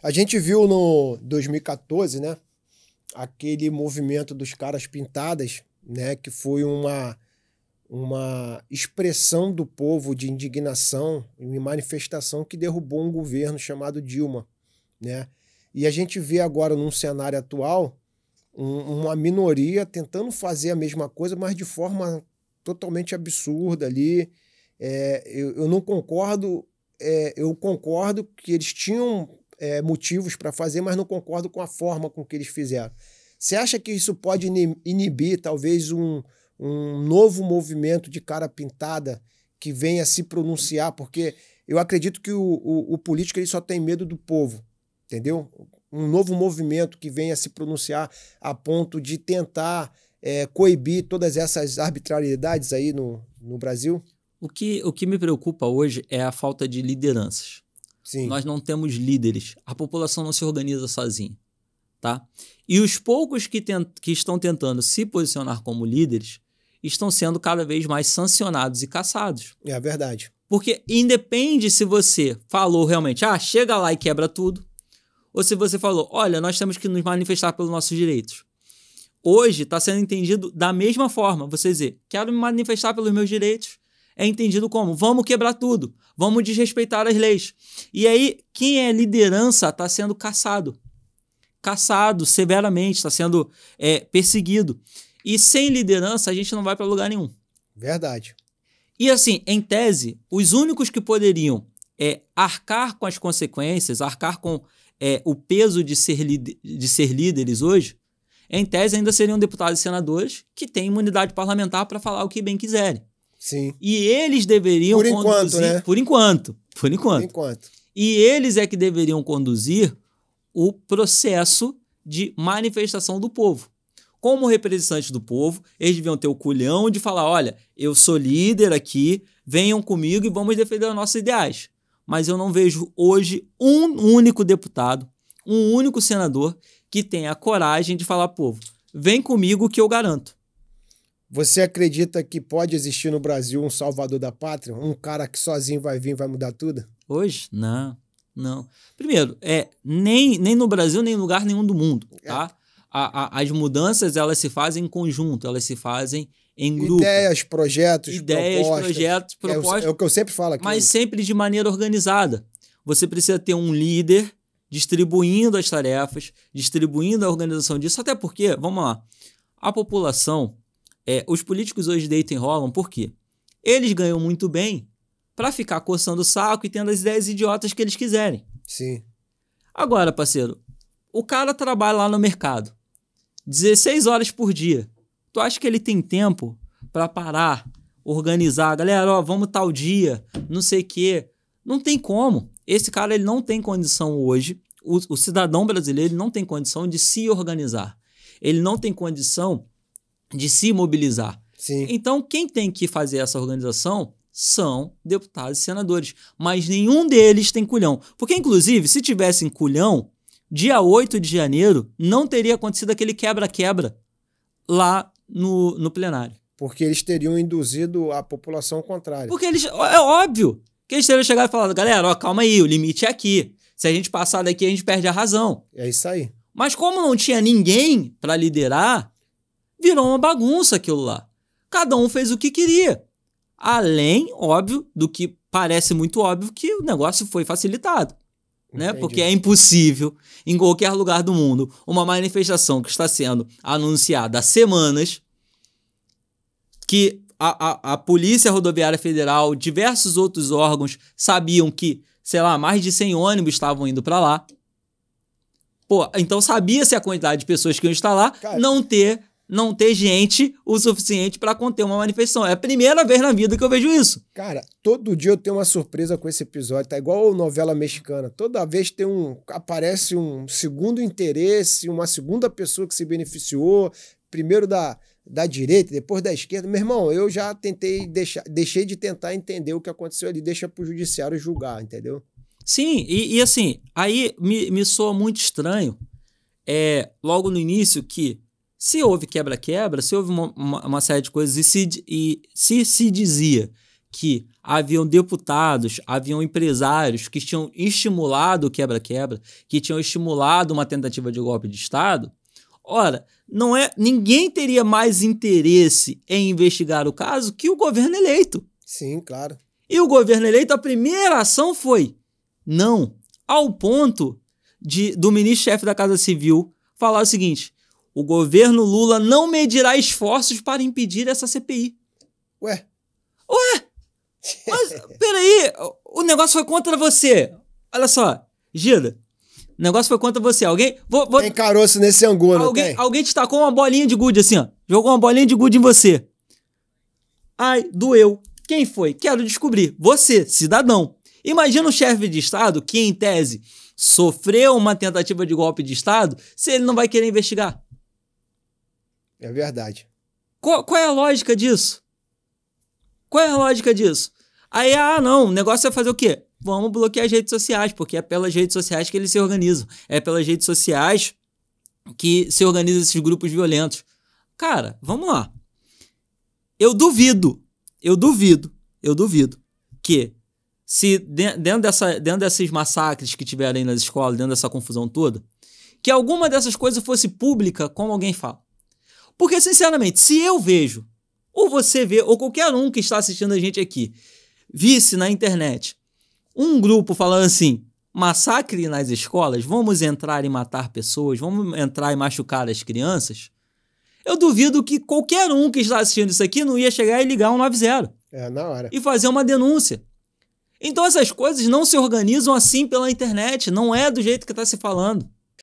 A gente viu no 2014, né? Aquele movimento dos caras pintadas, né? Que foi uma, uma expressão do povo de indignação e manifestação que derrubou um governo chamado Dilma, né? E a gente vê agora num cenário atual um, uma minoria tentando fazer a mesma coisa, mas de forma totalmente absurda ali. É, eu, eu não concordo é, eu concordo que eles tinham é, motivos para fazer, mas não concordo com a forma com que eles fizeram. Você acha que isso pode inibir talvez um, um novo movimento de cara pintada que venha se pronunciar? Porque eu acredito que o, o, o político ele só tem medo do povo, entendeu? Um novo movimento que venha se pronunciar a ponto de tentar é, coibir todas essas arbitrariedades aí no, no Brasil? O que, o que me preocupa hoje é a falta de lideranças. Sim. Nós não temos líderes. A população não se organiza sozinha. Tá? E os poucos que, tent que estão tentando se posicionar como líderes estão sendo cada vez mais sancionados e caçados. É verdade. Porque independe se você falou realmente, ah, chega lá e quebra tudo, ou se você falou, olha, nós temos que nos manifestar pelos nossos direitos. Hoje está sendo entendido da mesma forma, você dizer, quero me manifestar pelos meus direitos, é entendido como vamos quebrar tudo, vamos desrespeitar as leis. E aí, quem é liderança está sendo caçado. Caçado severamente, está sendo é, perseguido. E sem liderança, a gente não vai para lugar nenhum. Verdade. E assim, em tese, os únicos que poderiam é, arcar com as consequências, arcar com é, o peso de ser, de ser líderes hoje, em tese ainda seriam deputados e senadores que têm imunidade parlamentar para falar o que bem quiserem. Sim. E eles deveriam por enquanto, conduzir. Né? Por enquanto, por enquanto. Por enquanto. E eles é que deveriam conduzir o processo de manifestação do povo. Como representantes do povo, eles deviam ter o culhão de falar: olha, eu sou líder aqui, venham comigo e vamos defender os nossos ideais. Mas eu não vejo hoje um único deputado, um único senador que tenha a coragem de falar: povo, vem comigo que eu garanto. Você acredita que pode existir no Brasil um salvador da pátria? Um cara que sozinho vai vir e vai mudar tudo? Hoje? Não, não. Primeiro, é, nem, nem no Brasil, nem em lugar nenhum do mundo, é. tá? É. A, a, as mudanças, elas se fazem em conjunto, elas se fazem em grupo. Ideias, projetos, Ideias, propostas. projetos, propostas. É é o que eu sempre falo aqui. Mas sempre de maneira organizada. Você precisa ter um líder distribuindo as tarefas, distribuindo a organização disso, até porque, vamos lá, a população é, os políticos hoje deitam e rolam por quê? Eles ganham muito bem para ficar coçando o saco e tendo as ideias idiotas que eles quiserem. Sim. Agora, parceiro, o cara trabalha lá no mercado 16 horas por dia. Tu acha que ele tem tempo para parar, organizar, galera, ó, vamos tal dia, não sei o quê. Não tem como. Esse cara ele não tem condição hoje, o, o cidadão brasileiro não tem condição de se organizar. Ele não tem condição de se mobilizar. Sim. Então, quem tem que fazer essa organização são deputados e senadores. Mas nenhum deles tem culhão. Porque, inclusive, se tivessem culhão, dia 8 de janeiro não teria acontecido aquele quebra-quebra lá no, no plenário. Porque eles teriam induzido a população contrária. Porque eles. É óbvio que eles teriam chegado e falado, galera, ó, calma aí, o limite é aqui. Se a gente passar daqui, a gente perde a razão. É isso aí. Mas como não tinha ninguém para liderar, virou uma bagunça aquilo lá. Cada um fez o que queria. Além, óbvio, do que parece muito óbvio que o negócio foi facilitado. Né? Porque é impossível, em qualquer lugar do mundo, uma manifestação que está sendo anunciada há semanas, que a, a, a Polícia Rodoviária Federal, diversos outros órgãos sabiam que, sei lá, mais de 100 ônibus estavam indo para lá. Pô, então sabia-se a quantidade de pessoas que iam estar lá, Cara, não ter não ter gente o suficiente para conter uma manifestação. É a primeira vez na vida que eu vejo isso. Cara, todo dia eu tenho uma surpresa com esse episódio. Tá igual novela mexicana. Toda vez tem um aparece um segundo interesse, uma segunda pessoa que se beneficiou, primeiro da da direita, depois da esquerda. Meu irmão, eu já tentei deixar, deixei de tentar entender o que aconteceu ali, deixa pro judiciário julgar, entendeu? Sim, e, e assim, aí me, me soa muito estranho, é, logo no início, que se houve quebra-quebra, se houve uma, uma, uma, série de coisas, e se, e se se dizia que haviam deputados, haviam empresários que tinham estimulado o quebra-quebra, que tinham estimulado uma tentativa de golpe de Estado, ora, não é, ninguém teria mais interesse em investigar o caso que o governo eleito. Sim, claro. E o governo eleito, a primeira ação foi não, ao ponto de do ministro-chefe da Casa Civil falar o seguinte: o governo Lula não medirá esforços para impedir essa CPI. Ué? Ué? Mas, peraí, o negócio foi contra você. Olha só, Gida, o negócio foi contra você. Alguém. Vou, vou... Tem caroço nesse angu, não alguém, tem? Alguém te tacou uma bolinha de gude assim, ó. Jogou uma bolinha de gude em você. Ai, doeu. Quem foi? Quero descobrir. Você, cidadão. Imagina um chefe de Estado que, em tese, sofreu uma tentativa de golpe de Estado, se ele não vai querer investigar. É verdade. Qual, qual é a lógica disso? Qual é a lógica disso? Aí, ah, não, o negócio é fazer o quê? Vamos bloquear as redes sociais, porque é pelas redes sociais que eles se organizam. É pelas redes sociais que se organizam esses grupos violentos. Cara, vamos lá. Eu duvido, eu duvido, eu duvido que se dentro, dessa, dentro desses massacres que tiverem nas escolas, dentro dessa confusão toda, que alguma dessas coisas fosse pública, como alguém fala. Porque, sinceramente, se eu vejo, ou você vê, ou qualquer um que está assistindo a gente aqui, visse na internet um grupo falando assim: massacre nas escolas, vamos entrar e matar pessoas, vamos entrar e machucar as crianças. Eu duvido que qualquer um que está assistindo isso aqui não ia chegar e ligar um 90. É, na hora. E fazer uma denúncia. Então essas coisas não se organizam assim pela internet, não é do jeito que está se falando.